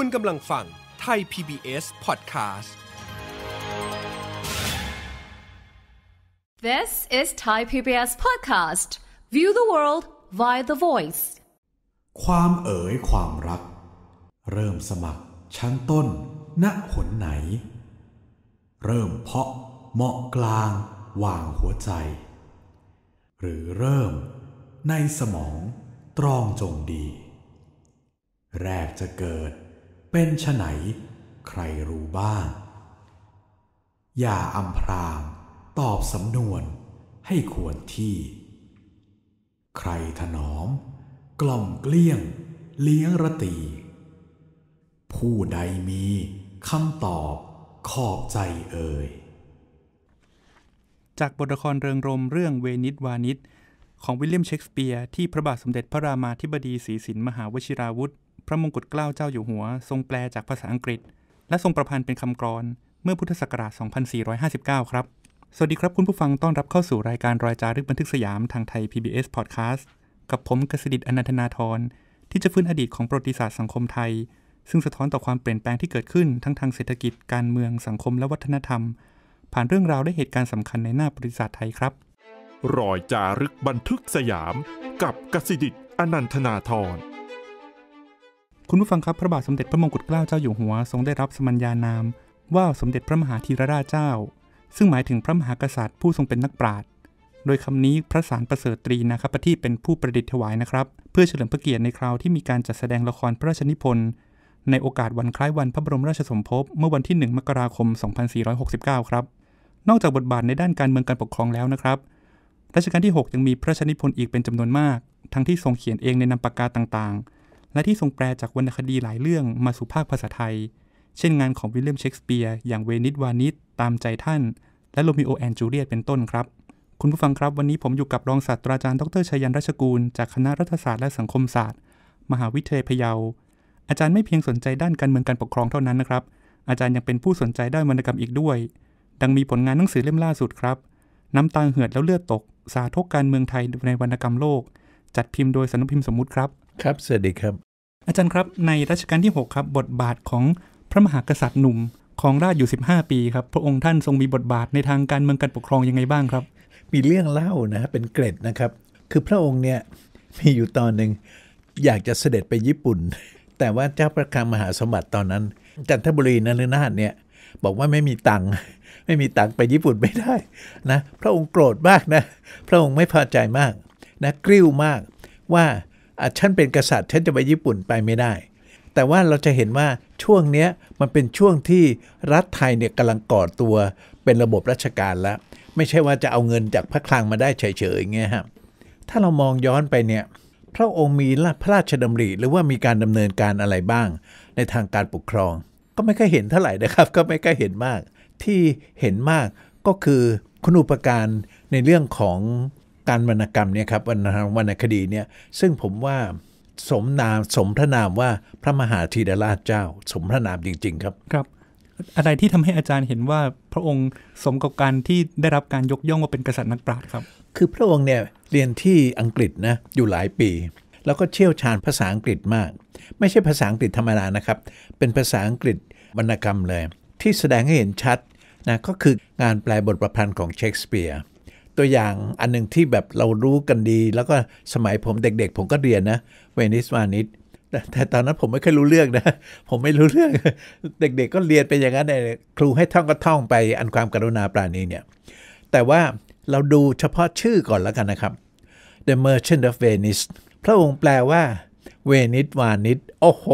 คุณกำลังฟังไทย PBS Podcast This is Thai PBS Podcast View the world via the voice ความเอ๋ยความรัก เริ่มสมัครชั้นต้นณหนไหน เริ่มเพาะเหมาะกลางวางหัวใจ หรือเริ่มในสมองตรองจงดี แรกจะเกิดเป็นฉไหนใครรู้บ้างอย่าอำพรางตอบสำนวนให้ควรที่ ใครถนอม กล่อมเกลี้ยง เลี้ยงระตี ผู้ใดมีคำตอบ ขอบใจเอ่ย จากบทละครเริงรมเรื่องเวนิสวานิสของวิลเลียมเชกสเปียร์ที่พระบาทสมเด็จพระรามาธิบดีศรีสินมหาวชิราวุธพระมงกุฎเกล้าเจ้าอยู่หัว ทรงแปลจากภาษาอังกฤษและทรงประพันธ์เป็นคำกรนเมื่อพุทธศักราช 2459 ครับ สวัสดีครับคุณผู้ฟังต้อนรับเข้าสู่รายการรอยจารึกบันทึกสยามทางไทย PBS Podcast กับผมกสิดิษฐ์อนันทนาทรที่จะฟื้นอดีตของประวัติศาสตร์สังคมไทย ซึ่งสะท้อนต่อความเปลี่ยนแปลงที่เกิดขึ้นทั้งทางเศรษฐกิจการเมืองสังคมและวัฒนธรรม ผ่านเรื่องราวและเหตุการณ์สำคัญในหน้าประวัติศาสตร์ไทยครับ รอยจารึกบันทึกสยาม กับกสิดิษฐ์อนันทนาทรคุณผู้ฟังครับ พระบาทสมเด็จพระมงกุฎเกล้าเจ้าอยู่หัวทรงได้รับสมัญญานาม ว่าสมเด็จพระมหาธีรราชเจ้า ซึ่งหมายถึงพระมหากษัตริย์ผู้ทรงเป็นนักปราชญ์โดยคำนี้พระสารประเสริฐตรีนะครับที่เป็นผู้ประดิษฐ์ถวายนะครับเพื่อเฉลิมพระเกียรติในคราวที่มีการจัดแสดงละครพระราชนิพนธ์ในโอกาสวันคล้ายวันพระบรมราชสมภพเมื่อวันที่ 1 มกราคม 2469ครับนอกจากบทบาทในด้านการเมืองการปกครองแล้วนะครับรัชกาลที่6ยังมีพระชนิพนธ์อีกเป็นจำนวนมาก ทั้งที่ทรงเขียนเองในนามปากกาต่างๆและที่ทรงแปลจากวรรณคดีหลายเรื่องมาสู่ภาคภาษาไทย เช่นงานของวิลเลียมเชกสเปียร์อย่างเวนิสวานิสตามใจท่าน และโรมิโอแอนจูเลียตเป็นต้นครับ คุณผู้ฟังครับวันนี้ผมอยู่กับรองศาสตราจารย์ดรชัยยันรัชกูลจากคณะรัฐศาสตร์และสังคมศาสตร์ มหาวิทยาลัยพะเยา อาจารย์ไม่เพียงสนใจด้านการเมืองการปกครองเท่านั้นนะครับ อาจารย์ยังเป็นผู้สนใจด้านวรรณกรรมอีกด้วย ดังมีผลงานหนังสือเล่มล่าสุดครับ น้ำตาเหือดแล้วเลือดตกสาทกการเมืองไทยในวรรณกรรมโลก จัดพิมพ์โดยสำนักพิมพ์สมมุติครับครับสวัสดีครับอาจารย์ครับ ในรัชกาลที่ 6 ครับบทบาทของพระมหากษัตริย์หนุ่มของราชอยู่ 15 ปีครับ พระองค์ท่านทรงมีบทบาทในทางการเมืองการปกครองยังไงบ้างครับ มีเรื่องเล่านะ เป็นเกร็ดนะครับ คือพระองค์เนี่ยมีอยู่ตอนหนึ่งอยากจะเสด็จไปญี่ปุ่น แต่ว่าเจ้าประการมหาสมบัติตอนนั้น จันทบุรีนฤนาถเนี่ยบอกว่าไม่มีตังค์ไม่มีตังค์ไปญี่ปุ่นไม่ได้นะ พระองค์โกรธมากนะพระองค์ไม่พอใจมากนะกริ้วมากว่าฉันเป็นกษัตริย์ฉันจะไปญี่ปุ่นไปไม่ได้ แต่ว่าเราจะเห็นว่า ช่วงนี้มันเป็นช่วงที่รัฐไทยเนี่ยกำลังก่อตัวเป็นระบบราชการแล้ว ไม่ใช่ว่าจะเอาเงินจากพระคลังมาได้เฉยๆอย่างเงี้ยฮะถ้าเรามองย้อนไปเนี่ย พระองค์มีพระราชดำริ หรือว่ามีการดำเนินการอะไรบ้าง ในทางการปกครอง ก็ไม่ค่อยเห็นเท่าไหร่นะครับ ก็ไม่ค่อยเห็นมากที่เห็นมากก็คือคุณูปการในเรื่องของการวรรณกรรมเนี่ยครับวรรณวรรณคดีเนี่ยซึ่งผมว่าสมนามสมพระนามว่าพระมหาธีรราชเจ้า สมพระนามจริงๆครับครับ อะไรที่ทำให้อาจารย์เห็นว่าพระองค์สมกับการที่ได้รับการยกย่องว่าเป็นกษัตริย์นักปราชญ์ครับคือพระองค์เนี่ยเรียนที่อังกฤษนะอยู่หลายปี แล้วก็เชี่ยวชาญภาษาอังกฤษมาก ไม่ใช่ภาษาอังกฤษธรรมดานะครับเป็นภาษาอังกฤษวรรณกรรมเลย ที่แสดงให้เห็นชัดนะก็คืองานแปลบทประพันธ์ของเชคสเปียร์ตัวอย่างอันหนึ่งที่แบบเรารู้กันดี แล้วก็สมัยผมเด็ก ๆ ผมก็เรียนนะ เวนิสวานิชแต่ตอนนั้นผมไม่เคยรู้เรื่องนะ ผมไม่รู้เรื่อง เด็ก ๆก็เรียนไปอย่างนั้นเลยครูให้ท่องก็ท่องไปอันความกรุณาปราณีเนี่ยแต่ว่าเราดูเฉพาะชื่อก่อนแล้วกันนะครับ The Merchant of Venice พระองค์แปลว่าเวนิสวานิสโอ้โห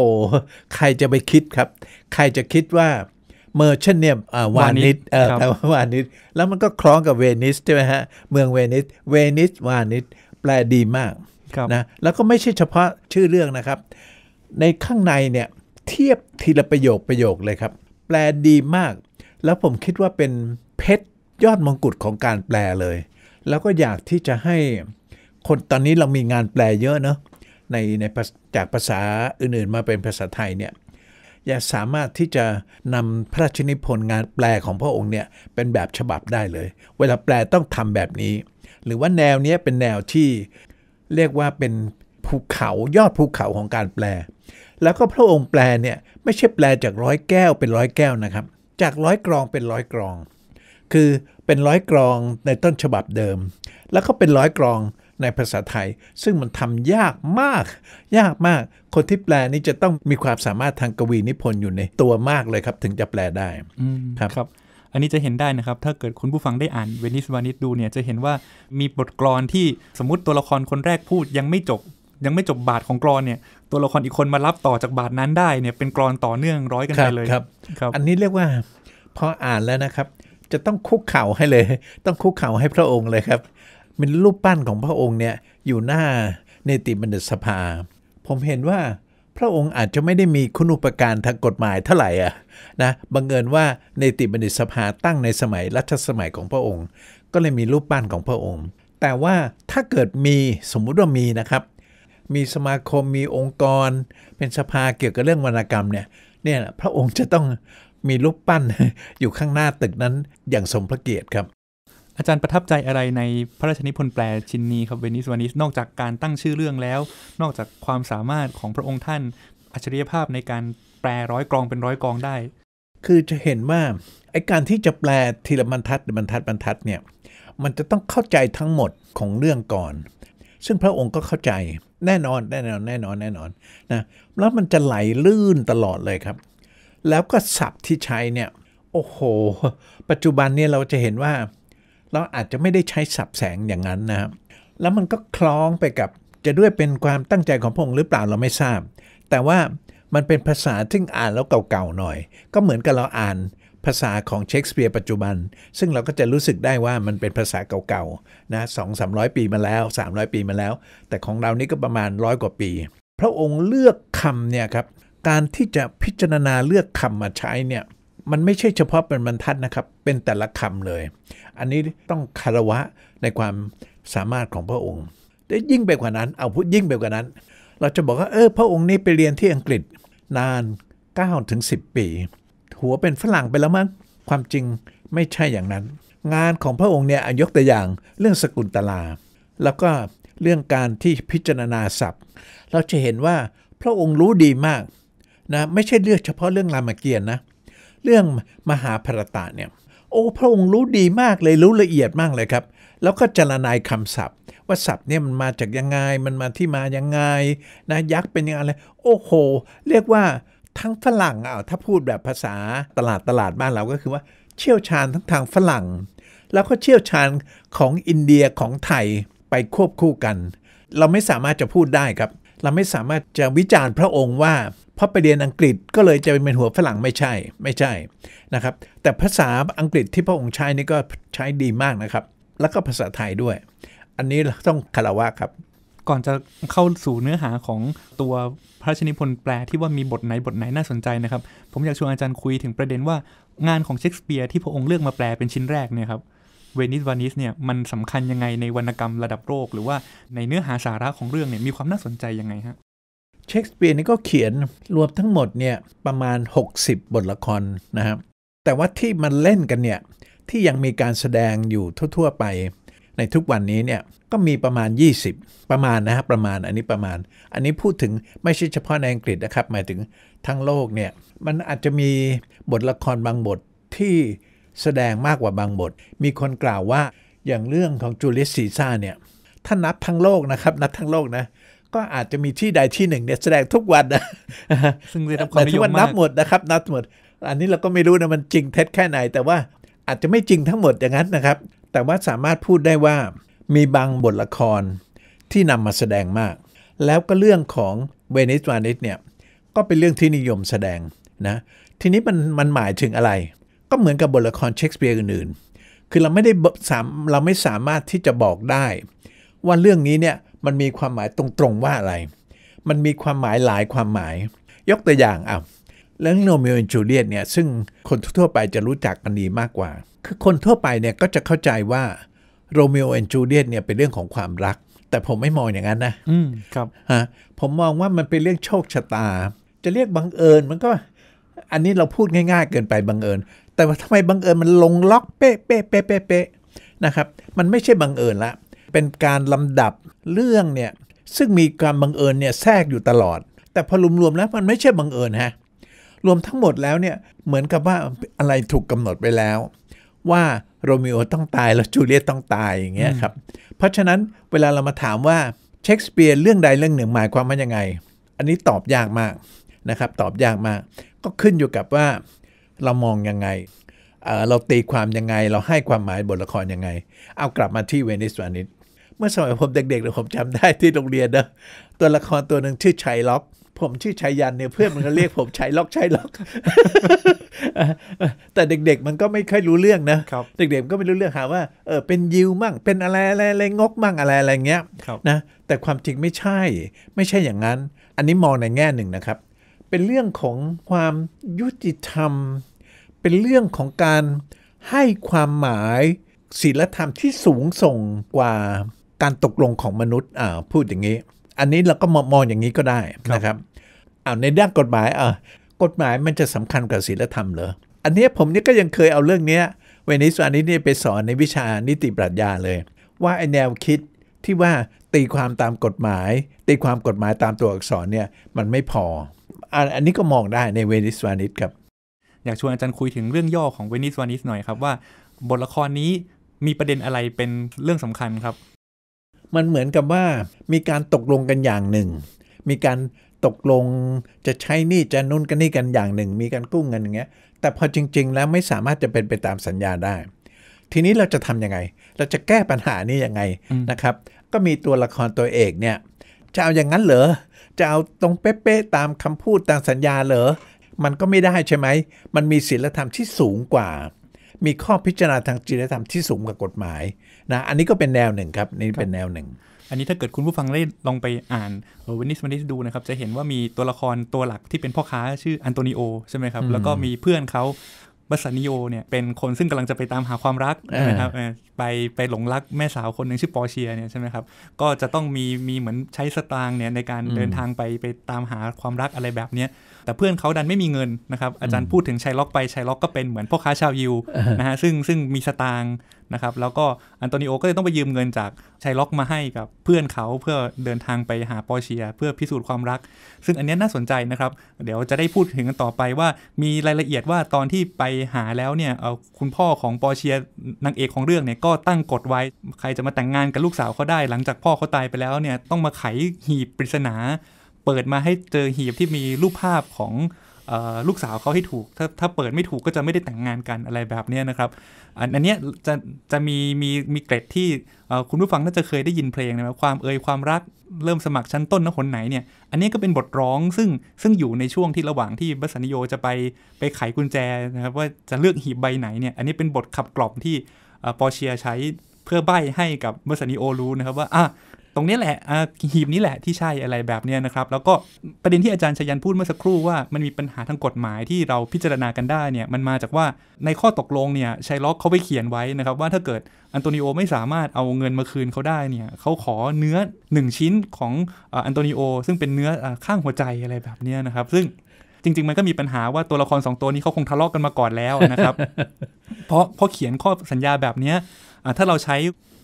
ใครจะไปคิดครับ ใครจะคิดว่าเมอร์เชนเนียมวานิสแปลว่าวานิส แล้วมันก็คล้องกับเวนิสใช่ไหมฮะ เมืองเวนิส เวนิส วานิส แปลดีมากนะแล้วก็ไม่ใช่เฉพาะชื่อเรื่องนะครับ ในข้างในเนี่ยเทียบทีละประโยคประโยคเลยครับ แปลดีมาก แล้วผมคิดว่าเป็นเพชรยอดมงกุฎของการแปลเลย แล้วก็อยากที่จะให้คนตอนนี้เรามีงานแปลเยอะเนาะในในจากภาษาอื่น ๆ มาเป็นภาษาไทยเนี่ยยังสามารถที่จะนำพระราชนิพนธ์งานแปลของพระองค์เนี่ยเป็นแบบฉบับได้เลย เวลาแปลต้องทำแบบนี้ หรือว่าแนวนี้เป็นแนวที่เรียกว่าเป็นภูเขายอดภูเขาของการแปล แล้วก็พระองค์แปลเนี่ยไม่ใช่แปลจากร้อยแก้ว เป็นร้อยแก้วนะครับ จากร้อยกรองเป็นร้อยกรอง คือเป็นร้อยกรองในต้นฉบับเดิม แล้วก็เป็นร้อยกรองในภาษาไทยซึ่งมันทำยากมาก ยากมากคนที่แปลนี่จะต้องมีความสามารถทางกวีนิพนธ์อยู่ในตัวมากเลยครับ ถึงจะแปลได้ครับรบอันนี้จะเห็นได้นะครับ ถ้าเกิดคุณผู้ฟังได้อ่านเวนิสวานิสดูเนี่ยจะเห็นว่ามีบทกลอนที่สมมติตัวละครคนแรกพูดยังไม่จบยังไม่จบบาทของกรอนเนี่ยตัวละครอีกคนมารับต่อจากบาทนั้นได้เนี่ยเป็นกรอนต่อเนื่องร้อยกันไปเลยครับรบอันนี้เรียกว่าพออ่านแล้วนะครับ จะต้องคุกเข่าให้เลย ต้องคุกเข่าให้พระองค์เลยครับเป็นรูปปั้นของพระองค์เนี่ยอยู่หน้าเนติบัณฑิตสภา ผมเห็นว่าพระองค์อาจจะไม่ได้มีคุณูปการทางกฎหมายเท่าไหร่อ่ะนะบังเอิญว่าเนติบัณฑิตสภาตั้งในสมัยรัชสมัยของพระองค์ ก็เลยมีรูปปั้นของพระองค์ แต่ว่าถ้าเกิดมีสมมุติว่ามีนะครับ มีสมาคมมีองค์กร เป็นสภาเกี่ยวกับเรื่องวรรณกรรมเนี่ยเนี่ยพระองค์จะต้องมีรูปปั้นอยู่ข้างหน้าตึกนั้นอย่างสมพระเกียรติครับอาจารย์ประทับใจอะไรในพระราชนิพนธ์แปลชิ้นนี้ครับเวนิสวานิสนอกจากการตั้งชื่อเรื่องแล้ว นอกจากความสามารถของพระองค์ท่านอัจฉริยภาพในการแปลร้อยกรองเป็นร้อยกรองได้ คือจะเห็นว่าไอการที่จะแปลทีละบรรทัดบรรทัดบรรทัดเนี่ยมันจะต้องเข้าใจทั้งหมดของเรื่องก่อน ซึ่งพระองค์ก็เข้าใจแน่นอนแน่นอนแน่นอนแน่นอนนะแล้วมันจะไหลลื่นตลอดเลยครับ แล้วก็ศัพท์ที่ใช้เนี่ย โอ้โห ปัจจุบันเนี่ยเราจะเห็นว่าเราอาจจะไม่ได้ใช้สับแสงอย่างนั้นนะครับแล้วมันก็คล้องไปกับจะด้วยเป็นความตั้งใจของพงหรือเปล่าเราไม่ทราบ แต่ว่ามันเป็นภาษาซึ่งอ่านแล้วเก่าๆหน่อย ก็เหมือนกับเราอ่าน ภาษาของเชคสเปียร์ปัจจุบัน ซึ่งเราก็จะรู้สึกได้ว่ามันเป็นภาษาเก่าๆนะสองสามปีมาแล้ว 300 ปีมาแล้ว แต่ของเรานี่ก็ประมาณร้อยกว่าปี พระองค์เลือกคำเนี่ยครับ การที่จะพิจารณาเลือกคำมาใช้เนี่ยมันไม่ใช่เฉพาะเป็นบรรทัดนะครับ เป็นแต่ละคำเลย อันนี้ต้องคารวะในความสามารถของพระองค์ ได้ยิ่งไปกว่านั้น เอาพูดยิ่งไปกว่านั้น เราจะบอกว่า เออ พระองค์นี้ไปเรียนที่อังกฤษนาน9ถึง10 ปี หัวเป็นฝรั่งไปแล้วมั้ง ความจริงไม่ใช่อย่างนั้น งานของพระองค์เนี่ยยกตัวอย่างเรื่องสกุลตลา แล้วก็เรื่องการที่พิจารณาศัพท์ เราจะเห็นว่าพระองค์รู้ดีมากนะ ไม่ใช่เลือกเฉพาะเรื่องรามเกียรตินะเรื่องมหาภรตะเนี่ยโอ้พระองค์รู้ดีมากเลยรู้ละเอียดมากเลยครับ แล้วก็จรนายคำศัพท์ว่าศัพท์เนี่ยมันมาจาก ยังไงมันมาที่มายังไง นะยักษ์เป็นยังไงเลยโอ้โหเรียกว่าทั้งฝรั่งอ่ะถ้าพูดแบบภาษาตลาดตลาดบ้านเราก็คือว่าเชี่ยวชาญทั้งทางฝรั่ง แล้วก็เชี่ยวชาญของอินเดียของไทยไปควบคู่กัน เราไม่สามารถจะพูดได้ครับเราไม่สามารถจะวิจารณ์พระองค์ว่าเพราะไปเรียนอังกฤษก็เลยจะเป็นหัวฝรั่งไม่ใช่ไม่ใช่นะครับแต่ภาษาอังกฤษที่พระองค์ใช้นี่ก็ใช้ดีมากนะครับ แล้วก็ภาษาไทยด้วย อันนี้ต้องคารวะครับก่อนจะเข้าสู่เนื้อหาของตัวพระราชนิพนธ์แปลที่ว่ามีบทไหนบทไหนน่าสนใจนะครับ ผมอยากชวนอาจารย์คุยถึงประเด็นว่างานของเชคสเปียร์ที่พระองค์เลือกมาแปลเป็นชิ้นแรกเนี่ยครับเวนิสวานิสเนี่ยมันสำคัญยังไงในวรรณกรรมระดับโลกหรือว่าในเนื้อหาสาระของเรื่องเนี่ยมีความน่าสนใจยังไงฮะเชคสเปียร์นี่ก็เขียนรวมทั้งหมดเนี่ยประมาณ 60 บทละครนะครับแต่ว่าที่มันเล่นกันเนี่ยที่ยังมีการแสดงอยู่ทั่ว ๆ ไป ในทุกวันนี้เนี่ยก็มีประมาณ 20 ประมาณนะฮะประมาณอันนี้ประมาณ อันนี้พูดถึงไม่ใช่เฉพาะในอังกฤษนะครับหมายถึงทั้งโลกเนี่ยมันอาจจะมีบทละครบางบทที่แสดงมากกว่าบางบท มีคนกล่าวว่าอย่างเรื่องของจูเลียสซีซ่าเนี่ยถ้านับทั้งโลกนะครับนับทั้งโลกนะก็อาจจะมีที่ใดที่หนึ่งเนี่ยแสดงทุกวันนะซึ่งเรียกแต่ทว่านับหมดนะครับนับหมดอันนี้เราก็ไม่รู้นะมันจริงเท็จแค่ไหน แต่ว่าอาจจะไม่จริงทั้งหมดอย่างนั้นนะครับ แต่ว่าสามารถพูดได้ว่ามีบางบทละครที่นำมาแสดงมาก แล้วก็เรื่องของเวนิสวานิสเนี่ยก็เป็นเรื่องที่นิยมแสดงนะทีนี้มันมันหมายถึงอะไรก็เหมือนกับบทละครเชคสเปียร์อื่นๆ คือเราไม่ได้สามเราไม่สามารถที่จะบอกได้ว่าเรื่องนี้เนี่ยมันมีความหมายตรงๆว่าอะไร มันมีความหมายหลายความหมาย ยกตัวอย่างอ่ะเรื่องโนมิโอแจูเลียตเนี่ย ซึ่งคนทั่วไปจะรู้จักกันดีมากกว่า คือคนทั่วไปเนี่ยก็จะเข้าใจว่าโรมิโอแด์จูเลียตเนี่ยเป็นเรื่องของความรัก แต่ผมไม่มองอย่างนั้นนะ อืมครับ ฮะ ผมมองว่ามันเป็นเรื่องโชคชะตา จะเรียกบังเอิญมันก็ อันนี้เราพูดง่ายๆเกินไปบังเอิญแต่ว่าทำไมบังเอิญมันลงล็อกเป๊ะเป๊ะเป๊ะเป๊ะนะครับ มันไม่ใช่บังเอิญละเป็นการลำดับเรื่องเนี่ยซึ่งมีการบังเอิญเนี่ยแทรกอยู่ตลอด แต่พอรวมๆแล้วมันไม่ใช่บังเอิญฮะรวมทั้งหมดแล้วเนี่ยเหมือนกับว่าอะไรถูกกำหนดไปแล้ว ว่าโรมิโอต้องตายแล้วจูเลียตต้องตายอย่างเงี้ยครับเพราะฉะนั้นเวลาเรามาถามว่าเชคสเปียร์เรื่องใดเรื่องหนึ่งหมายความว่ายังไง อันนี้ตอบยากมากนะครับ ตอบยากมากก็ขึ้นอยู่กับว่าเรามองยังไงเเราตีความยังไง เราให้ความหมายบทละครยังไง เอากลับมาที่เวนิสวานิชเมื่อสมัยผมเด็กๆผมจำได้ที่โรงเรียนนะ ตัวละครตัวหนึ่งชื่อชัยล็อก ผมชื่อชัยยันเนี่ยเพื่อนมันก็เรียกผมชัยล็อกชัยล็อก แต่เด็กๆมันก็ไม่ค่อยรู้เรื่องนะ เด็กๆก็ไม่รู้เรื่องหาว่า เออเป็นยิวมั่ง เป็นอะไรอะไรอะไรงกมั่งอะไรอะไรเงี้ยนะ แต่ความจริงไม่ใช่ ไม่ใช่อย่างนั้น อันนี้มองในแง่หนึ่งนะครับ เป็นเรื่องของความยุติธรรมเป็นเรื่องของการให้ความหมายศีลธรรมที่สูงส่งกว่าการตกลงของมนุษย์อ่าพูดอย่างนี้ อันนี้เราก็มองอย่างนี้ก็ได้นะครับอ่าในด้านกฎหมายอ่ากฎหมายมันจะสำคัญกับศีลธรรมเหรออันนี้ผมนี่ก็ยังเคยเอาเรื่องนี้เวนิสวานิเนี่ไปสอนในวิชานิติปรัชญาเลย ว่าไอแนวคิดที่ว่าตีความตามกฎหมายตีความกฎหมายตามตัวอักษรเนี่ยมันไม่พอ อันนี้ก็มองได้ในเวนิสวานิสครับอยากชวนอาจารย์คุยถึงเรื่องย่อของเวนิสวานิสหน่อยครับ ว่าบทละครนี้มีประเด็นอะไรเป็นเรื่องสำคัญครับ มันเหมือนกับว่ามีการตกลงกันอย่างหนึ่ง มีการตกลงจะใช้นี่จะนุ่นกันนี่กันอย่างหนึ่ง มีการกู้เงินอย่างเงี้ยแต่พอจริง ๆ แล้วไม่สามารถจะเป็นไปตามสัญญาได้ ทีนี้เราจะทํำยังไง เราจะแก้ปัญหานี้ยังไงนะครับ ก็มีตัวละครตัวเอกเนี่ยจะเอาอย่างนั้นเหรอจะเอาตรงเป๊ะๆตามคำพูดตามสัญญาเหรอมันก็ไม่ได้ใช่ไหม มันมีศีลธรรมที่สูงกว่า มีข้อพิจารณาทางจริยธรรมที่สูงกว่ากฎหมายนะ อันนี้ก็เป็นแนวหนึ่งครับนี่เป็นแนวหนึ่ง อันนี้ถ้าเกิดคุณผู้ฟังได้ลองไปอ่านเวนิสมันนิสดูนะครับจะเห็นว่ามีตัวละครตัวหลักที่เป็นพ่อค้าชื่ออันโตนิโอใช่ไหมครับแล้วก็มีเพื่อนเขาบัสนิโอเนี่ยเป็นคนซึ่งกำลังจะไปตามหาความรักนะครับไปไปหลงรักแม่สาวคนหนึ่งชื่อปอเชียเนี่ยใช่ไหมครับก็จะต้องมีมีเหมือนใช้สตางค์เนี่ยในการเดินทางไปไปตามหาความรักอะไรแบบเนี้ยแต่เพื่อนเขาดันไม่มีเงินนะครับอาจารย์พูดถึงชายล็อก ไปชายล็อกก็เป็นเหมือนพ่อค้าชาวยิวนะฮะซึ่งซึ่งมีสตางค์นะครับแล้วก็อันโตนิโอก็เลยต้องไปยืมเงินจาก ชายล็อกมาให้กับเพื่อนเขาเพื่อเดินทางไปหาปอเชีย เพื่อพิสูจน์ความรัก ซึ่งอันนี้น่าสนใจนะครับ เดี๋ยวจะได้พูดถึงกันต่อไปว่า มีรายละเอียดว่าตอนที่ไปหาแล้วเนี่ยเอคุณพ่อของปอเชียนางเอกของเรื่องเนี่ยก็ตั้งกฎไว้ ใครจะมาแต่งงานกับลูกสาวเขาได้ หลังจากพ่อเขาตายไปแล้วเนี่ยต้องมาไขหีบปริศนาเปิดมาให้เจอหีบที่มีรูปภาพของลูกสาวเขาให้ถูก ถ้าถ้าเปิดไม่ถูกก็จะไม่ได้แต่งงานกันอะไรแบบนี้นะครับ อันนี้จะจะมีมีมีเกรดที่คุณผู้ฟังน่าจะเคยได้ยินเพลงนะครับความเอ่ยความรักเริ่มสมัครชั้นต้นนักหนไหนเนี่ย อันนี้ก็เป็นบทร้อง ซึ่งซึ่งอยู่ในช่วงที่ระหว่างที่บัสนิโยจะไปไปไขกุญแจนะครับว่าจะเลือกหีบใบไหนเนี่ยอันนี้เป็นบทขับกล่อมที่ปอเชียใช้เพื่อใบให้กับบัสนิโอรู้นะครับว่าอ่ะตรงนี้แหละ หีบนี้แหละที่ใช่อะไรแบบเนี้ยนะครับ แล้วก็ประเด็นที่อาจารย์ชยันพูดเมื่อสักครู่ว่ามันมีปัญหาทางกฎหมายที่เราพิจารณากันได้เนี่ยมันมาจากว่าในข้อตกลงเนี่ยชัยล็อกเขาไปเขียนไว้นะครับ ว่าถ้าเกิดอันโตนิโอไม่สามารถเอาเงินมาคืนเขาได้เนี่ยเขาขอเนื้อ 1 ชิ้นของอันโตนิโอซึ่งเป็นเนื้อข้างหัวใจอะไรแบบนี้นะครับซึ่งจริง ๆ มันก็มีปัญหาว่าตัวละครสองตัวนี้เขาคงทะเลาะกกันมาก่อนแล้วนะครับเพราะเพราะเขียนข้อสัญญาแบบนี้ ถ้าเราใช้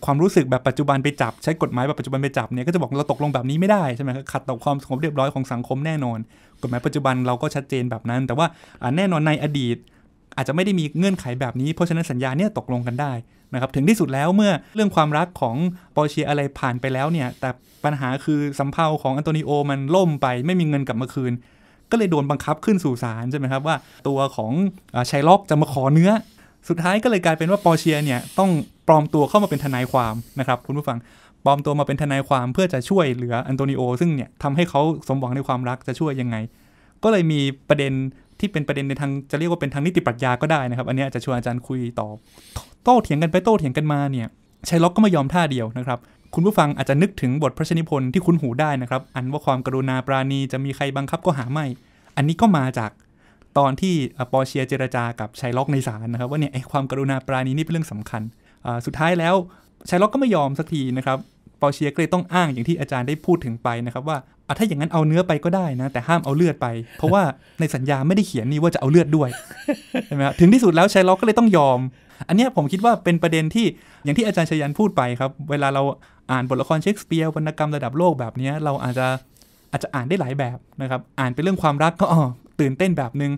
ความรู้สึกแบบปัจจุบันไปจับ ใช้กฎหมายแบบปัจจุบันไปจับเนี่ยก็จะบอกเราตกลงแบบนี้ ไม่ได้ใช่ไหมขัดต่อความสงบเรียบร้อยของสังคมแน่นอนกฎหมายปัจจุบันเราก็ชัดเจนแบบนั้น แต่ว่าแน่นอนในอดีต อาจจะไม่ได้มีเงื่อนไขแบบนี้เพราะฉะนั้นสัญญาเนี่ยตกลงกันได้นะครับถึงที่สุดแล้วเมื่อเรื่องความรักของปอเชียอะไรผ่านไปแล้วเนี่ยแต่ปัญหาคือสัมเราของอันโตนิโอมันล่มไปไม่มีเงินกลับมาคืนก็เลยโดนบังคับขึ้นสู่ศาลใช่ไหมครับว่าตัวของชัยล็อกจะมาขอเนื้อ สุดท้ายก็เลยกลายเป็นว่าปอเชียเนี่ยต้องปลอมตัวเข้ามาเป็นทนายความนะครับคุณผู้ฟังปลอมตัวมาเป็นทนายความเพื่อจะช่วยเหลืออันโตนิโอซึ่งเนี่ยทำให้เขาสมหวังในความรักจะช่วยยังไง ก็เลยมีประเด็นที่เป็นประเด็นในทางจะเรียกว่าเป็นทางนิติปรัชญาก็ได้นะครับอันนี้จะชวนอาจารย์คุยต่อ โต้เถียงกันไปโต้เถียงกันมาเนี่ยชัยล็อกก็ไม่ยอมท่าเดียวนะครับคุณผู้ฟังอาจจะนึกถึงบทพระชนิพนธ์ที่คุณหูได้นะครับ อันว่าความกรุณาปราณีจะมีใครบังคับก็หาไม่ อันนี้ก็มาจากตอนที่ปอเชียเจรจากับชัยล็อกในศาลนะครับว่าเนี่ยไอ้ความกรุณาปราณีนี่เป็นเรื่องสำคัญ สุดท้ายแล้วชัยล็อกก็ไม่ยอมสักทีนะครับ ปอเชียก็เลยต้องอ้างอย่างที่อาจารย์ได้พูดถึงไปนะครับ ว่าถ้าอย่างนั้นเอาเนื้อไปก็ได้นะแต่ห้ามเอาเลือดไป เพราะว่าในสัญญาไม่ได้เขียนนี่ว่าจะเอาเลือดด้วยใช่ไหมถึงที่สุดแล้วชัยล็อกก็เลยต้องยอม อันนี้ผมคิดว่าเป็นประเด็นที่อย่างที่อาจารย์ชยันพูดไปครับ เวลาเราอ่านบทละครเชคสเปียร์วรรณกรรมระดับโลกแบบนี้เราอาจจะอาจจะอ่านได้หลายแบบนะครับ อ่านเป็นเรื่องความรักก็อ๋อตื่นเต้นแบบนึง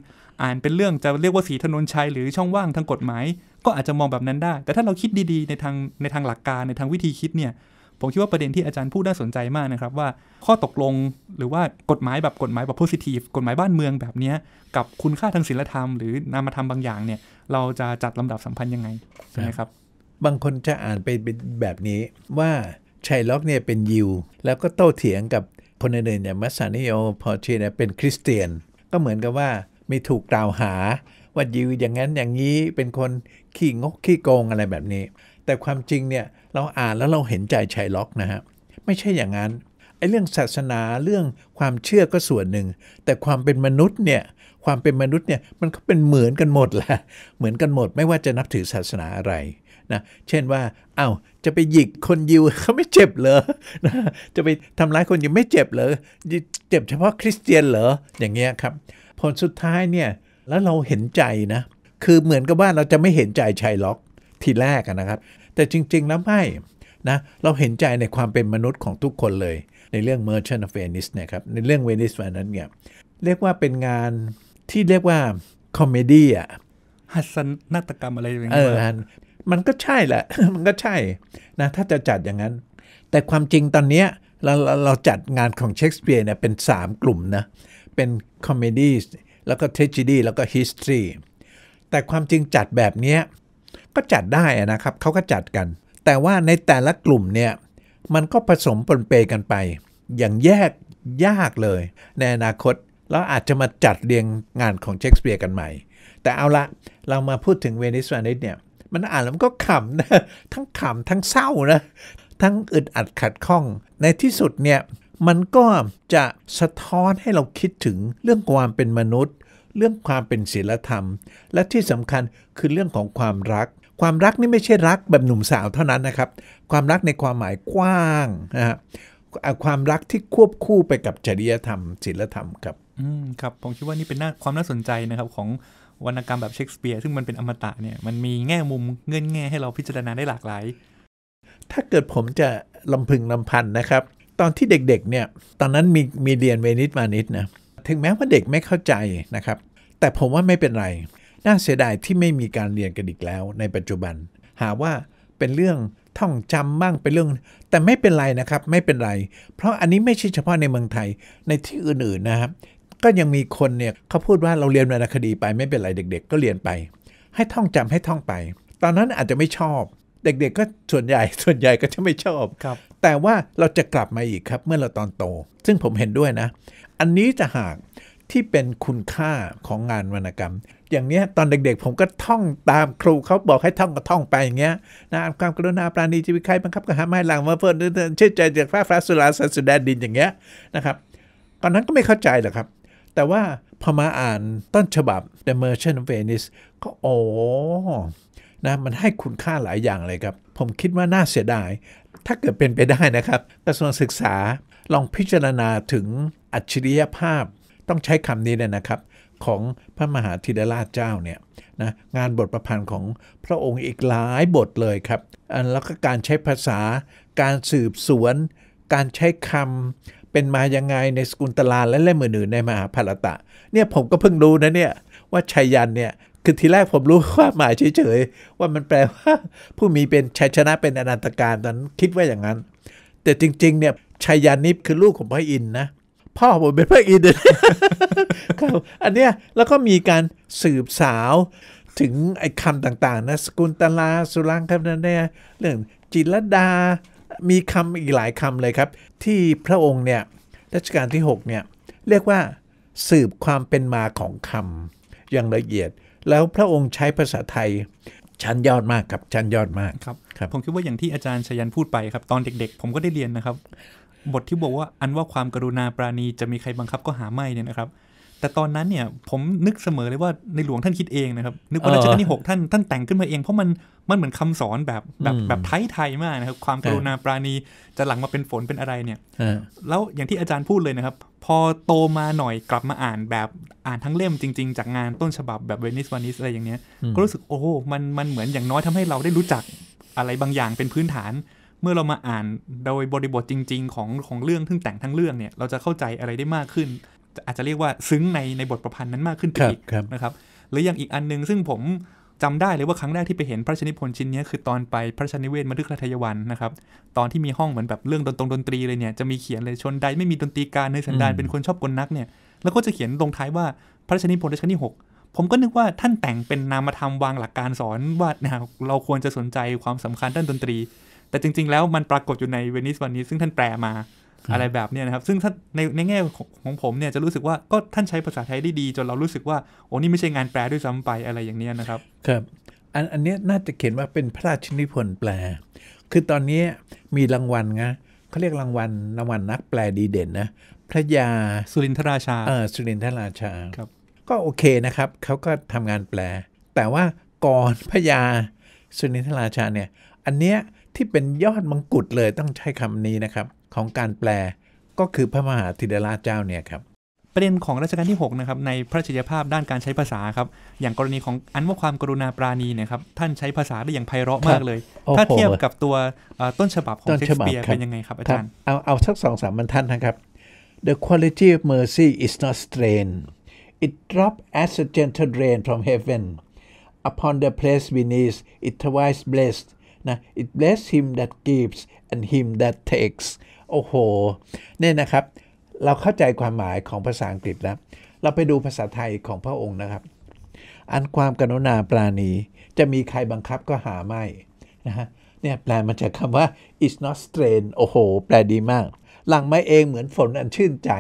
อ่านเป็นเรื่องจะเรียกว่าสีถนนชัยหรือช่องว่างทางกฎหมายก็อาจจะมองแบบนั้นได้ แต่ถ้าเราคิดดีๆในทางในทางหลักการในทางวิธีคิดเนี่ย ผมคิดว่าประเด็นที่อาจารย์พูดน่าสนใจมากนะครับ ว่า ข้อตกลงหรือว่ากฎหมายแบบกฎหมายแบบโพสิทีฟกฎหมายบ้านเมืองแบบนี้กับคุณค่าทางศีลธรรมหรือนามธรรมบางอย่างเนี่ย เราจะจัดลำดับสัมพันธ์ยังไงใช่ไหมครับบางคนจะอ่านไปเป็นแบบนี้ว่าชัยล็อกเนี่ยเป็นยิวแล้วก็โต้เถียงกับคนอื่นๆอย่างมัสซานิโอพอเชเนี่ยเป็นคริสเตียน ก็เหมือนกับว่ามีถูกกล่าวหา ว่ายิวอย่างนั้นอย่างนี้เป็นคนขี้งก ขี้โกงอะไรแบบนี้ แต่ความจริงเนี่ยเราอ่านแล้วเราเห็นใจชัยล็อกนะฮะไม่ใช่อย่างนั้นไอ้เรื่องศาสนาเรื่องความเชื่อก็ส่วนหนึ่ง แต่ความเป็นมนุษย์เนี่ยความเป็นมนุษย์เนี่ยมันก็เป็นเหมือนกันหมดแหละเหมือนกันหมด ไม่ว่าจะนับถือศาสนาอะไรนะเช่นว่าเอา้าจะไปหยิกคนยิวเขาไม่เจ็บเหรอนะจะไปทำร้ายคนยิวไม่เจ็บเหรอ เจ็บเฉพาะคริสเตียนเหรอ อย่างเงี้ยครับ ผลสุดท้ายเนี่ย แล้วเราเห็นใจนะ คือเหมือนกับว่าเราจะไม่เห็นใจชายล็อก ทีแรกนะครับ แต่จริงๆ แล้วไม่ นะ เราเห็นใจในความเป็นมนุษย์ของทุกคนเลย ในเรื่อง Merchant of Venice เนี่ยครับ ในเรื่อง Venice วันนั้นเนี่ย เรียกว่าเป็นงานที่เรียกว่าคอมเมดี้อ่ะฮัสนนาตกรรมอะไรอย่างเงี้ยมันก็ใช่แหละ มันก็ใช่ นะ ถ้าจะจัดอย่างนั้น แต่ความจริงตอนนี้เราเราเราจัดงานของเชคสเปียร์เนี่ยเป็น3 กลุ่มนะ เป็นคอมเมดี้ แล้วก็เทจิดีแล้วก็ฮิสตรีแต่ความจริงจัดแบบนี้ก็จัดได้นะครับ เขาก็จัดกัน แต่ว่าในแต่ละกลุ่มเนี่ยมันก็ผสมปนเปกันไป อย่างแยกยากเลย ในอนาคตแล้วอาจจะมาจัดเรียงงานของเชคสเปียร์กันใหม่ แต่เอาละเรามาพูดถึงเวนิสวานิสเนี่ยมันอ่านแล้วมันก็ขำนะ ทั้งขำทั้งเศร้านะ ทั้งอึดอัดขัดข้อง ในที่สุดเนี่ย มันก็จะสะท้อนให้เราคิดถึงเรื่องความเป็นมนุษย์ เรื่องความเป็นศีลธรรม และที่สำคัญคือเรื่องของความรัก ความรักนี่ไม่ใช่รักแบบหนุ่มสาวเท่านั้นนะครับ ความรักในความหมายกว้างนะฮะ ความรักที่ควบคู่ไปกับจริยธรรมศีลธรรมครับ อืม ครับ ผมคิดว่านี่เป็นนาความน่าสนใจนะครับของวรรณกรรมแบบเชคสเปียร์ ซึ่งมันเป็นอมตะเนี่ยมันมีแง่มุมเงื่อนแง่ให้เราพิจารณาได้หลากหลาย ถ้าเกิดผมจะลำพึงลำพันนะครับ ตอนที่เด็กๆเนี่ยตอนนั้นมีมีเรียนเวนิสมานิสนะถึงแม้ว่าเด็กไม่เข้าใจนะครับ แต่ผมว่าไม่เป็นไร น่าเสียดายที่ไม่มีการเรียนกันอีกแล้วในปัจจุบัน หาว่าเป็นเรื่องท่องจำบ้างเป็นเรื่อง แต่ไม่เป็นไรนะครับไม่เป็นไรเพราะอันนี้ไม่ใช่เฉพาะในเมืองไทยในที่อื่นๆนะครับก็ยังมีคนเนี่ยเขาพูดว่าเราเรียนวรรณคดีไป ไม่เป็นไรเด็กๆก็เรียนไป ให้ท่องจำให้ท่องไป ตอนนั้นอาจจะไม่ชอบ เด็กๆก็ส่วนใหญ่ส่วนใหญ่ก็จะไม่ชอบครับ แต่ว่าเราจะกลับมาอีกครับ เมื่อเราตอนโต ซึ่งผมเห็นด้วยนะ อันนี้จะหากที่เป็นคุณค่าของงานวรรณกรรม อย่างเนี้ยตอนเด็กๆ ผมก็ท่องตามครูเขาบอกให้ท่องก็ท่องไปอย่างเงี้ยนะความกรุณาปราณีชีวิตใครบังคับกระหามไม้หลังมาเพื่อนเชื่อใจจากพระฟ้าสุราสสุดแดนดินอย่างเงี้ยนะครับตอนนั้นก็ไม่เข้าใจหรอกครับแต่ว่าพอมาอ่านต้นฉบับ The Merchant of Venice ก็อ๋อนะ มันให้คุณค่าหลายอย่างเลยครับ ผมคิดว่าน่าเสียดาย ถ้าเกิดเป็นไปได้นะครับกระทรวงศึกษา ลองพิจารณาถึงอัจฉริยภาพ ต้องใช้คำนี้เลยนะครับ ของพระมหาธิดาราชเจ้าเนี่ยนะ งานบทประพันธ์ของพระองค์อีกหลายบทเลยครับ แล้วก็การใช้ภาษา การสืบสวน การใช้คำเป็นมายังไง ในสกุลตลาและเล่มอื่นในมหาภารตะ เนี่ยผมก็เพิ่งรู้นะเนี่ย ว่าชัยยันเนี่ยคือทีแรกผมรู้ความหมายเฉยๆ ว่ามันแปลว่า ผู้มีเป็นชัยชนะเป็นอนันตการตอนนั้นคิดว่าอย่างนั้น แต่จริงๆเนี่ยชัยยันนิพคือลูกของพระอินทร์นะพ่อผมเป็นพระอินทร์ครับอันเนี้ยแล้วก็มีการสืบสาวถึงไอ้คำต่างๆนะสกุลตลาสุรังคำนั้นเนี่ยเรื่องจิรดามีคำอีกหลายคำเลยครับ ที่พระองค์เนี่ยรัชกาลที่6เนี่ยเรียกว่าสืบความเป็นมาของคำอย่างละเอียด แล้วพระองค์ใช้ภาษาไทย ชั้นยอดมากครับชั้นยอดมากครับรบผมคิดว่าอย่างที่อาจารย์ชยันพูดไปครับ ตอนเด็กๆ ผมก็ได้เรียนนะครับ บทที่บอกว่าอันว่าความกรุณาปราณี จะมีใครบังคับก็หาไม่เนี่ยนะครับแต่ตอนนั้นเนี่ยผมนึกเสมอเลยว่าในหลวงท่านคิดเองนะครับนึกว่าราชการที่6ท่านท่านแต่งขึ้นมาเองเพราะมันมันเหมือนคำสอนแบบแบบแบบไทยๆมากนะครับ ความกรุณาปราณีจะหลังมาเป็นฝนเป็นอะไรเนี่ยแล้วอย่างที่อาจารย์พูดเลยนะครับ พอโตมาหน่อยกลับมาอ่านแบบอ่านทั้งเล่มจริงๆจากงานต้นฉบับแบบเวนิสวานิสอะไรอย่างเนี้ยก็รู้สึกโอ้โมันมันเหมือนอย่างน้อยทำให้เราได้รู้จักอะไรบางอย่างเป็นพื้นฐาน เมื่อเรามาอ่านโดยบริบทจริง ๆ ของของเรื่องทึ่งแต่งทั้งเรื่องเนี่ยเราจะเข้าใจอะไรได้มากขึ้นอาจจะเรียกว่าซึ้งในในบทประพันธ์นั้นมากขึ้นไปอีกนะครับหรืออย่างอีกอันนึง ซึ่งผมจำได้เลยว่าครั้งแรกที่ไปเห็นพระชนิพนธ์ชิ้นนี้คือตอนไปพระชนิเวศมฤคทยวันนะครับตอนที่มีห้องเหมือนแบบเรื่องดนตรงดนตรีเลยเนี่ยจะมีเขียนเลย ชนใดไม่มีดนตรีการในสันดานเป็นคนชอบกลนักเนี่ยแล้วก็จะเขียนลงท้ายว่าพระชนิพนธ์รัชกาลที่6ผมก็นึกว่าท่านแต่งเป็นนามธรรมวางหลักการสอนว่าเราควรจะสนใจความสำคัญด้านดนตรี แต่จริงๆแล้วมันปรากฏอยู่ในเวนิสวันนี้ซึ่งท่านแปลมาอะไรแบบเนี้ยนะครับ ซึ่งาในในแง่ของผมเนี่ยจะรู้สึกว่าก็ท่านใช้ภาษาไทยได้ดี จนเรารู้สึกว่าโอ้นี่ไม่ใช่งานแปลด้วยซ้ำไปอะไรอย่างเนี้ยนะครับ ครับ อันอันเนี้ยน่าจะเขียนว่าเป็นพระราชนิพนธ์แปล คือตอนนี้มีรางวัลไงเขาเรียกรางวัลรางวัลนักแปลดีเด่นนะ พระยาสุรินทราชาเออสุรินทราชาครับ ก็โอเคนะครับ เขาก็ทำงานแปล แต่ว่าก่อนพระยา สุรินทราชาเนี่ย อันเนี้ยที่เป็นยอดมังกรเลยต้องใช้คำนี้นะครับของการแปลก็คือพระมหาธิดาราชเจ้าเนี่ยครับประเด็นของรัชกาลที่6นะครับในพระชยภาพด้านการใช้ภาษาครับอย่างกรณีของอันว่าความกรุณาปราณีเนี่ยครับท่านใช้ภาษาได้อย่างไพเราะมากเลย ถ้าเทียบกับตัวต้นฉบับของเชสเปียร์เป็นยังไงครับอาจารย์เอาเอาสักสองสามบรรทัดนะครับ The quality of mercy is not strain e d it drop as a gentle rain from heaven upon the place beneath it twice blessed นะ it bless him that gives and him that takes โอ้โห เนี่ยนะครับ เราเข้าใจความหมายของภาษาอังกฤษแล้ว เราไปดูภาษาไทยของพระองค์นะครับ อันความกรุณาปราณี จะมีใครบังคับก็หาไม่ นะฮะ เนี่ยแปลมันจะคำว่า is not strain โอ้โห แปลดีมาก หลังไม่เองเหมือนฝนอันชื่นใจ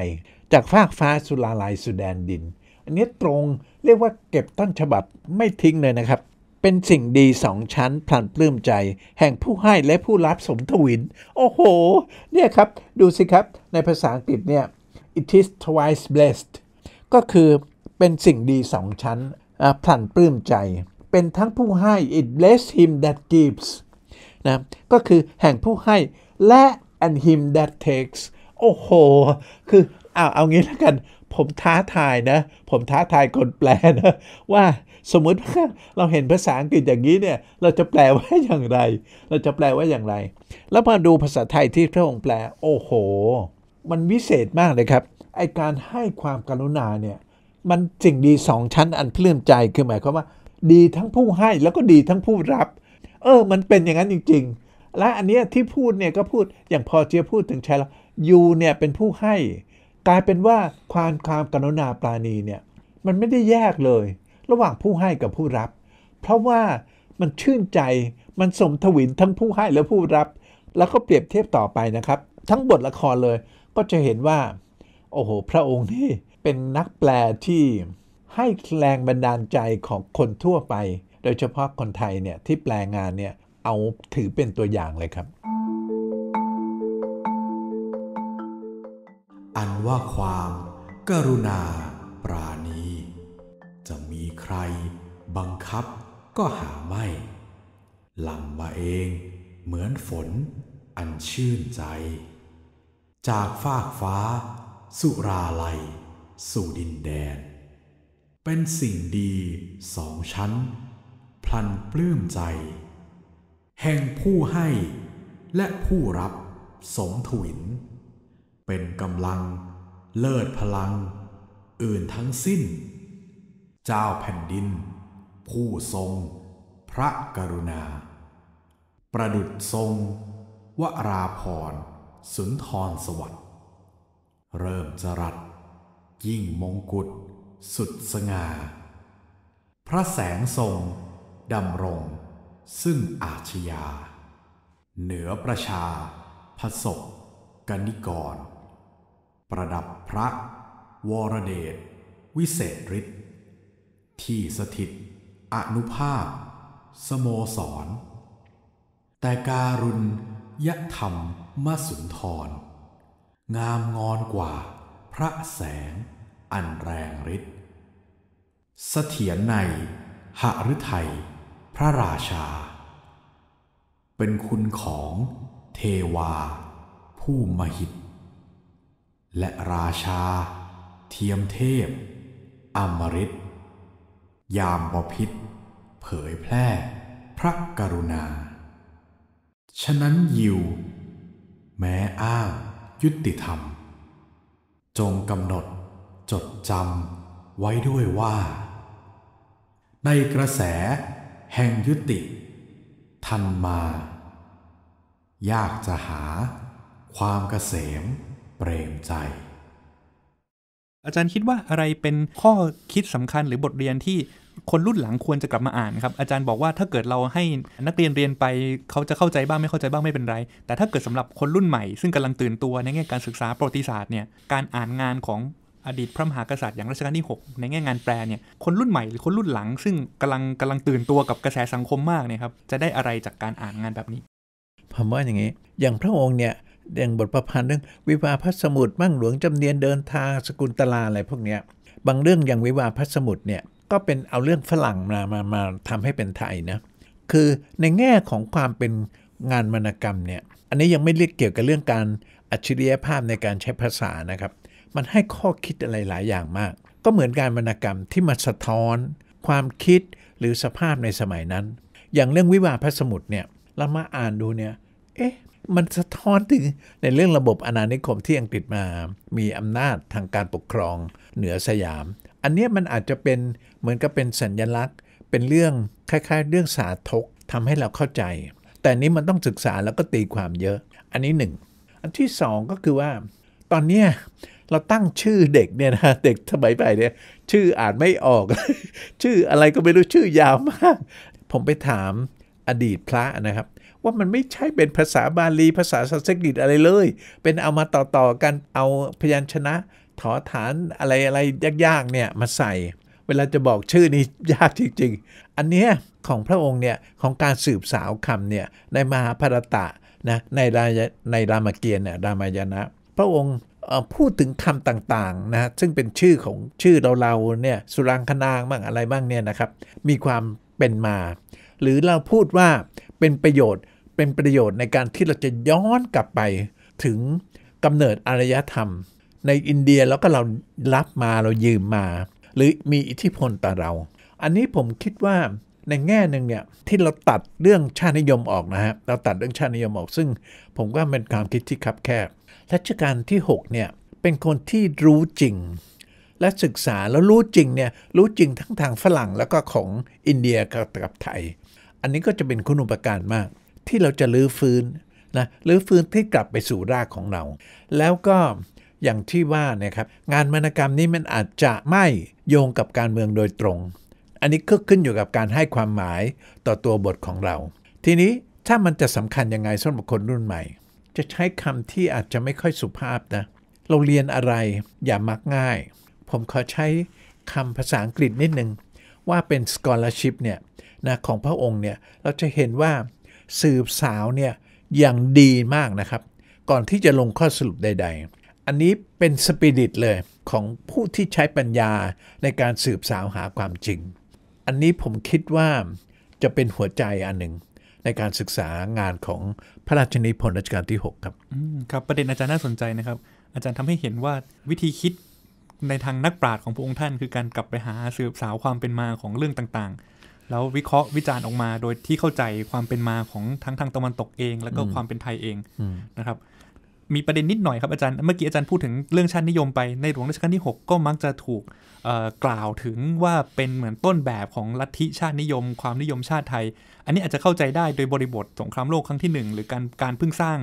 จากฟากฟ้าสุลาลายสุดแดนดิน อันนี้ตรง เรียกว่าเก็บต้นฉบับไม่ทิ้งเลยนะครับเป็นสิ่งดีสองชั้น พลันปลื้มใจ แห่งผู้ให้และผู้รับสมทวินโอ้โห เนี่ยครับดูสิครับในภาษาอังกฤษเนี่ย it is twice blessed ก็คือเป็นสิ่งดีสองชั้นพลันปลื้มใจ เป็นทั้งผู้ให้ it bless him that gives นะ ก็คือแห่งผู้ให้และ and him that takes โอ้โห คือเอาเอางี้แล้วกันผมท้าทาย นะ ผมท้าทาย คนแปล นะ ว่าสมมติว่าเราเห็นภาษาอังกฤษอย่างนี้เนี่ย เราจะแปลว่าอย่างไร เราจะแปลว่าอย่างไร แล้วพอดูภาษาไทยที่พระองค์แปล โอ้โห มันวิเศษมากเลยครับ ไอการให้ความกรุณาเนี่ย มันสิ่งดีสองชั้นอันเพลื่มใจ คือหมายความว่า ดีทั้งผู้ให้ แล้วก็ดีทั้งผู้รับ เออ มันเป็นอย่างนั้นจริงๆและอันนี้ที่พูดเนี่ยก็พูดอย่างพอเจียพูดถึงชายละยูเนี่ยเป็นผู้ให้ กลายเป็นว่าความความกรุณาปราณีเนี่ยมันไม่ได้แยกเลยระหว่างผู้ให้กับผู้รับ เพราะว่ามันชื่นใจ มันสมทวินทั้งผู้ให้และผู้รับ แล้วก็เปรียบเทียบต่อไปนะครับ ทั้งบทละครเลย ก็จะเห็นว่า โอ้โห พระองค์นี่เป็นนักแปลที่ให้แรงบันดาลใจของคนทั่วไป โดยเฉพาะคนไทยเนี่ย ที่แปลงานเนี่ย เอาถือเป็นตัวอย่างเลยครับ อันว่าความ กรุณาใครบังคับก็หาไม่ หลั่งมาเองเหมือนฝนอันชื่นใจ จากฟากฟ้าสุราลัย สู่ดินแดน เป็นสิ่งดีสองชั้นพลันปลื้มใจ แห่งผู้ให้และผู้รับสมถุนเป็นกำลังเลิศพลังอื่นทั้งสิ้นเจ้าแผ่นดิน ผู้ทรงพระกรุณา ประดุษทรง วราพรสุนทรสวัสดิ์เริ่มจรัส ยิ่งมงกุฎสุดสง่าพระแสงทรงดำรงซึ่งอาชญาเหนือประชาผสกกนิกร ประดับพระวรเดชวิเศษฤทธิ์ที่สถิต อนุภาพ สโมสร แต่การุณยธรรมมสุนทร งามงอนกว่าพระแสงอันแรงฤทธิ์เสถียรในหฤทัย พระราชา เป็นคุณของเทวา ผู้มหิต และราชาเทียมเทพ อมฤิตยามบพิษเผยแพร่พระกรุณา ฉะนั้นยิวแม้อ้างยุติธรรม จงกำหนดจดจำไว้ด้วยว่า ในกระแสแห่งยุติทันมา ยากจะหาความเกษมเปรมใจ อาจารย์คิดว่าอะไรเป็นข้อคิดสำคัญหรือบทเรียนที่คนรุ่นหลังควรจะกลับมาอ่านครับอาจารย์บอกว่าถ้าเกิดเราให้นักเรียนเรียนไปเขาจะเข้าใจบ้างไม่เข้าใจบ้างไม่เป็นไร แต่ถ้าเกิดสำหรับคนรุ่นใหม่ซึ่งกำลังตื่นตัวในแง่การศึกษาประวัติศาสตร์เนี่ยการอ่านงานของอดีตพระมหากษัตริย์อย่างรัชกาลที่ 6 ในแง่งานแปลเนี่ยคนรุ่นใหม่หรือคนรุ่นหลัง ซึ่งกำลังกำลังตื่นตัวกับกระแสสังคมมากเนี่ยครับจะได้อะไรจากการอ่านงานแบบนี้ผมว่าอย่างนี้ อย่างพระองค์เนี่ยเด่างบทประพันธ์เรื่องวิวาพัสมุดมั่งหลวงจำเนียนเดินทางสกุลตลาอะไรพวกเนี้ยบางเรื่องอย่างวิวาพัสมุดเนี่ยก็เป็นเอาเรื่องฝรั่งมามามาทำให้เป็นไทยนะคือในแง่ของความเป็นงานวรรณกรรมเนี่ยอันนี้ยังไม่เรียกเกี่ยวกับเรื่องการอัจฉริยภาพในการใช้ภาษานะครับ มันให้ข้อคิดอะไรหลายอย่างมาก ก็เหมือนการวรรณกรรมที่มาสะท้อนความคิดหรือสภาพในสมัยนั้น อย่างเรื่องวิวาพระสมุทรเนี่ยเรามาอ่านดูเนี่ยเอ๊ะมันสะท้อนถึงในเรื่องระบบอาณานิคมที่อังกฤษมา มีอำนาจทางการปกครองเหนือสยามอันนี้มันอาจจะเป็นเหมือนกับเป็นสัญญลักษณ์ เป็นเรื่องคล้ายๆ เรื่องสาธกทำให้เราเข้าใจ แต่นี้มันต้องศึกษาแล้วก็ตีความเยอะ อันนี้1อันที่2ก็คือว่า ตอนนี้เราตั้งชื่อเด็กเนี่ยนะเด็กสมัยใหม่เนี่ยชื่ออ่านไม่ออก ชื่ออะไรก็ไม่รู้ชื่อยาวมาก ผมไปถามอดีตพระนะครับ ว่ามันไม่ใช่เป็นภาษาบาลีภาษาสันสกฤตอะไรเลย เป็นเอามาต่อๆกันเอาพยัญชนะถอฐานอะไรอะไรยากๆเนี่ยมาใส่ เวลาจะบอกชื่อนี่ยากจริง ๆ อันเนี้ยของพระองค์เนี่ยของการสืบสาวคำเนี่ยในมหาภารตะนะในในรามเกียรติเนี่ยรามายณะพระองค์พูดถึงคำต่าง ๆ นะซึ่งเป็นชื่อของชื่อเราเราเนี่ยสุรังคนางบ้างอะไรบ้างเนี่ยนะครับ มีความเป็นมา หรือเราพูดว่าเป็นประโยชน์เป็นประโยชน์ในการที่เราจะย้อนกลับไปถึงกำเนิดอารยธรรมในอินเดียแล้วก็เรารับมาเรายืมมา หรือมีอิทธิพลต่อเรา อันนี้ผมคิดว่าในแง่หนึ่งเนี่ยที่เราตัดเรื่องชาตินิยมออกนะฮะเราตัดเรื่องชาตินิยมออก ซึ่งผมว่าเป็นความคิดที่คับแคบ รัชกาลที่6เนี่ยเป็นคนที่รู้จริง และศึกษาแล้วรู้จริงเนี่ยรู้จริงทั้งทางฝรั่งแล้วก็ของอินเดียกับไทย อันนี้ก็จะเป็นคุณอุปการมาก ที่เราจะลื้อฟื้นนะลื้อฟื้นที่กลับไปสู่รากของเรา แล้วก็อย่างที่ว่านะครับงานวรรณกรรมนี้มันอาจจะไม่โยงกับการเมืองโดยตรง อันนี้ก็ขึ้นอยู่กับการให้ความหมายต่อตัวบทของเรา ทีนี้ถ้ามันจะสำคัญยังไงสำหรับคนรุ่นใหม่ จะใช้คำที่อาจจะไม่ค่อยสุภาพนะ เราเรียนอะไรอย่ามักง่าย ผมขอใช้คำภาษาอังกฤษนิดนึง ว่าเป็น scholarship เนี่ยนะของพระองค์เนี่ย เราจะเห็นว่าสืบสาวเนี่ยอย่างดีมากนะครับ ก่อนที่จะลงข้อสรุปใด ๆอันนี้เป็นสปิริตเลยของผู้ที่ใช้ปัญญาในการสืบสาวหาความจริง อันนี้ผมคิดว่าจะเป็นหัวใจอันหนึ่งในการศึกษางานของพระราชนิพนธ์รัชกาลที่6 ครับครับประเด็นอาจารย์น่าสนใจนะครับ อาจารย์ทำให้เห็นว่าวิธีคิดในทางนักปราชญ์ของพระองค์ท่าน คือการกลับไปหาสืบสาวความเป็นมาของเรื่องต่าง ๆ แล้ววิเคราะห์วิจารณ์ออกมาโดยที่เข้าใจความเป็นมาของทั้งทางตะวันตกเอง แล้วก็ความเป็นไทยเองนะครับมีประเด็นนิดหน่อยครับอาจารย์ เมื่อกี้อาจารย์พูดถึงเรื่องชาตินิยมไป ในหลวงรัชกาลที่ 6 ก็มักจะถูกกล่าวถึงว่าเป็นเหมือนต้นแบบของลัทธิชาตินิยม ความนิยมชาติไทย อันนี้อาจจะเข้าใจได้โดยบริบทสงครามโลกครั้งที่ 1 หรือการการเพิ่งสร้าง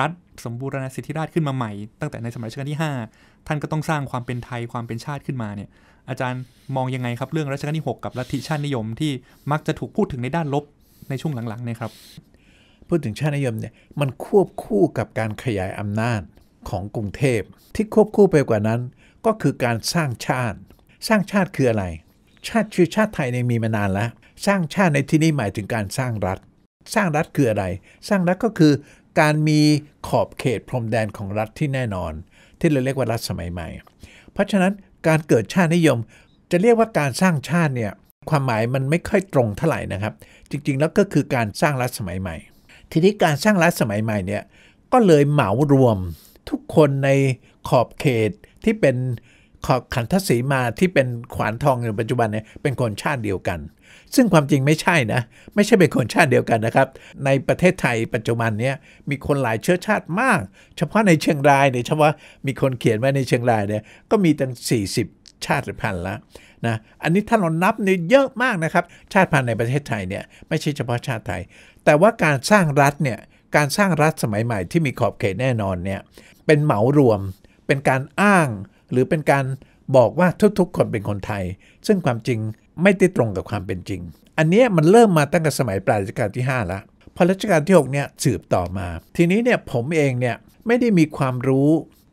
รัฐสมบูรณาสิทธิราชขึ้นมาใหม่ ตั้งแต่ในสมัยรัชกาลที่ 5 ท่านก็ต้องสร้างความเป็นไทยความเป็นชาติขึ้นมาเนี่ยอาจารย์มองยังไงครับเรื่องรัชกาลที่ 6 กับลัทธิชาตินิยมที่มักจะถูกพูดถึงในด้านลบในช่วงหลังๆเนี่ยครับพูดถึงชาตินิยมเนี่ยมันควบคู่กับการขยายอำนาจของกรุงเทพที่ควบคู่ไปกว่านั้นก็คือการสร้างชาติ สร้างชาติคืออะไร ชาติชื่อชาติไทยในมีมานานแล้วสร้างชาติในที่นี้หมายถึงการสร้างรัฐ สร้างรัฐคืออะไร สร้างรัฐก็คือ การมีขอบเขตพรมแดนของรัฐที่แน่นอนที่เราเรียกว่ารัฐสมัยใหม่ เพราะฉะนั้นการเกิดชาตินิยมจะเรียกว่าการสร้างชาติเนี่ยความหมายมันไม่ค่อยตรงเท่าไหร่นะครับ จริงๆ แล้วก็คือการสร้างรัฐสมัยใหม่ทีนี้การสร้างรัฐสมัยใหม่เนี่ยก็เลยเหมารวมทุกคนในขอบเขตที่เป็นขอบขันทศีมาที่เป็นขวานทองในปัจจุบันเนี่ยเป็นคนชาติเดียวกัน ซึ่งความจริงไม่ใช่นะ ไม่ใช่เป็นคนชาติเดียวกันนะครับ ในประเทศไทยปัจจุบันเนี่ยมีคนหลายเชื้อชาติมาก เฉพาะในเชียงรายเนี่ยเฉพาะมีคนเขียนไว้ในเชียงรายเนี่ยก็มีตั้ง 40 ชาติพันธุ์ละนะอันนี้ถ้าเรานับเนี่ยเยอะมากนะครับ ชาติพันธุ์ในประเทศไทยเนี่ยไม่ใช่เฉพาะชาติไทย แต่ว่าการสร้างรัฐเนี่ยการสร้างรัฐสมัยใหม่ที่มีขอบเขตแน่นอนเนี่ยเป็นเหมารวม เป็นการอ้าง หรือเป็นการบอกว่าทุกๆ คนเป็นคนไทย ซึ่งความจริงไม่ได้ตรงกับความเป็นจริง อันนี้มันเริ่มมาตั้งแต่สมัยปลายรัชกาลที่ 5 แล้วพอรัชกาลที่6เนี่ยสืบต่อมา ทีนี้เนี่ยผมเองเนี่ยไม่ได้มีความรู้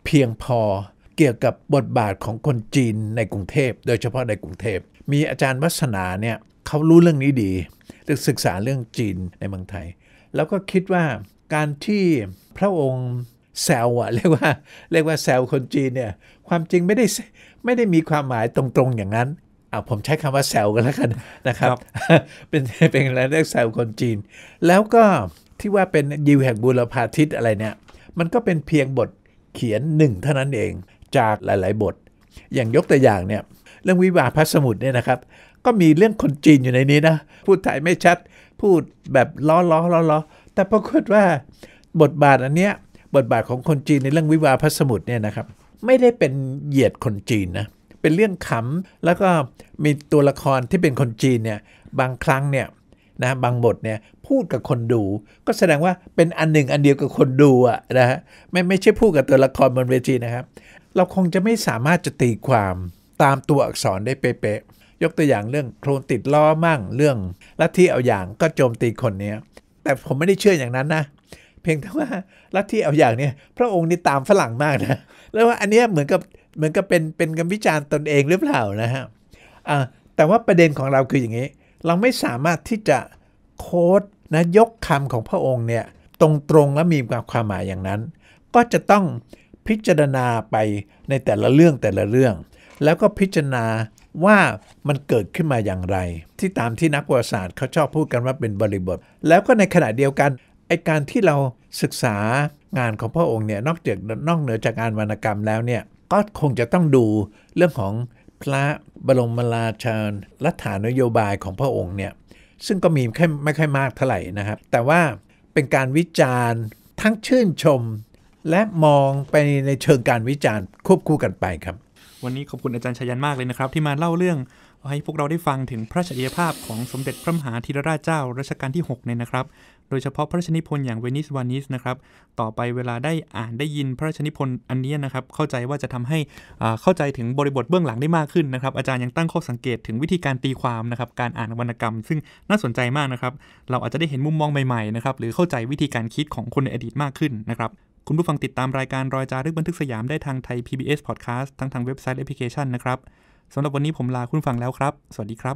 เพียงพอเกี่ยวกับบทบาทของคนจีนในกรุงเทพ โดยเฉพาะในกรุงเทพมีอาจารย์วัฒนาเนี่ยเขารู้เรื่องนี้ดีศึกษาเรื่องจีนในเมืองไทย แล้วก็คิดว่าการที่พระองค์แซวอะเรียกว่าเรียกว่าแซวคนจีนเนี่ยความจริงไม่ได้ ไม่ได้มีความหมายตรงๆอย่างนั้นอ่าผมใช้คำว่าแซวกันแล้วกันนะครับเป็นเป็นอะไรเรียกแซวคนจีน แล้วก็ที่ว่าเป็นยิวแห่งบูรพาทิตอะไรเนี่ยมันก็เป็นเพียงบทเขียนหนึ่งเท่านั้นเองจากหลายๆ บท อย่างยกตัวอย่างเนี่ย เรื่องวิวาพัสมุดเนี่ยนะครับ ก็มีเรื่องคนจีนอยู่ในนี้นะ พูดไทยไม่ชัด พูดแบบล้อล้อล้อๆแต่ปรากฏว่าบทบาทอันเนี้ย บทบาทของคนจีนในเรื่องวิวาพัสมุดเนี่ยนะครับ ไม่ได้เป็นเหยียดคนจีนนะ เป็นเรื่องขำ แล้วก็มีตัวละครที่เป็นคนจีนเนี่ย บางครั้งเนี่ยนะ บางบทเนี่ย พูดกับคนดู ก็แสดงว่าเป็นอันหนึ่งอันเดียวกับคนดูอะนะฮะไม่ไม่ใช่พูดกับตัวละครบนเวทีนะครับเราคงจะไม่สามารถจะตีความตามตัวอักษรได้เป๊ะๆ ยกตัวอย่างเรื่องโครนติดล้อมั่งเรื่องลัทธิเอาอย่างก็โจมตีคนเนี้ย แต่ผมไม่ได้เชื่ออย่างนั้นนะ เพียงแต่ว่าลัทธิเอาอย่างเนี่ยพระองค์นี่ตามฝรั่งมากนะ แล้วว่าอันเนี้ยเหมือนกับเหมือนกับเป็นเป็นคำวิจารณ์ตนเองหรือเปล่านะฮะแต่ว่าประเด็นของเราคืออย่างนี้ เราไม่สามารถที่จะโค้ดนะยกคำของพระองค์เนี่ยตรงๆ และมีความความหมายอย่างนั้น ก็จะต้องพิจารณาไปในแต่ละเรื่องแต่ละเรื่อง แล้วก็พิจารณาว่ามันเกิดขึ้นมาอย่างไร ที่ตามที่นักวิทยาศาสตร์เขาชอบพูดกันว่าเป็นบริบท แล้วก็ในขณะเดียวกันไอการที่เราศึกษางานของพระองค์เนี่ยนอกจากนอกเหนือจากงานวรรณกรรมแล้วเนี่ยก็คงจะต้องดูเรื่องของพระบรมราชาลัฐานโยบายของพระองค์เนี่ยซึ่งก็มีไม่ค่อยมากเท่าไหร่นะครับ แต่ว่าเป็นการวิจารณ์ทั้งชื่นชมและมองไปในเชิงการวิจารณ์ควบคู่กันไปครับ วันนี้ขอบคุณอาจารย์ชยันมากเลยนะครับที่มาเล่าเรื่อง ให้พวกเราได้ฟังถึงพระฉิยภาพของสมเด็จพระมหาธีรราชเจ้า รัชกาลที่6เนี่ยนะครับโดยเฉพาะพระชนิพนธ์อย่างเวนิสวานิสนะครับต่อไปเวลาได้อ่านได้ยินพระชนิพนธ์อันนี้นะครับเข้าใจว่าจะทำให้เข้าใจถึงบริบทเบื้องหลังได้มากขึ้นนะครับอาจารย์ยังตั้งข้อสังเกตถึงวิธีการตีความนะครับการอ่านวรรณกรรม ซึ่งน่าสนใจมากนะครับเราอาจจะได้เห็นมุมมองใหม่ๆนะครับหรือเข้าใจวิธีการคิดของคนในอดีตมากขึ้นนะครับคุณผู้ฟังติดตามรายการรอยจารึกบันทึกสยามได้ทางไทย PBS Podcast ทั้งทางเว็บไซต์แอปพลิเคชันนะครับ สำหรับวันนี้ผมลาคุณฟังแล้วครับ สวัสดีครับ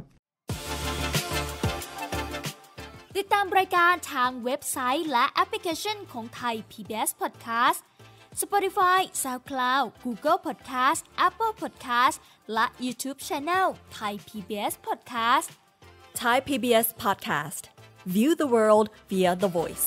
ติดตามรายการทางเว็บไซต์และแอปพลิเคชันของไทย PBS Podcast Spotify SoundCloud Google Podcast Apple Podcast และ YouTube Channel Thai PBS Podcast Thai PBS Podcast View the world via the voice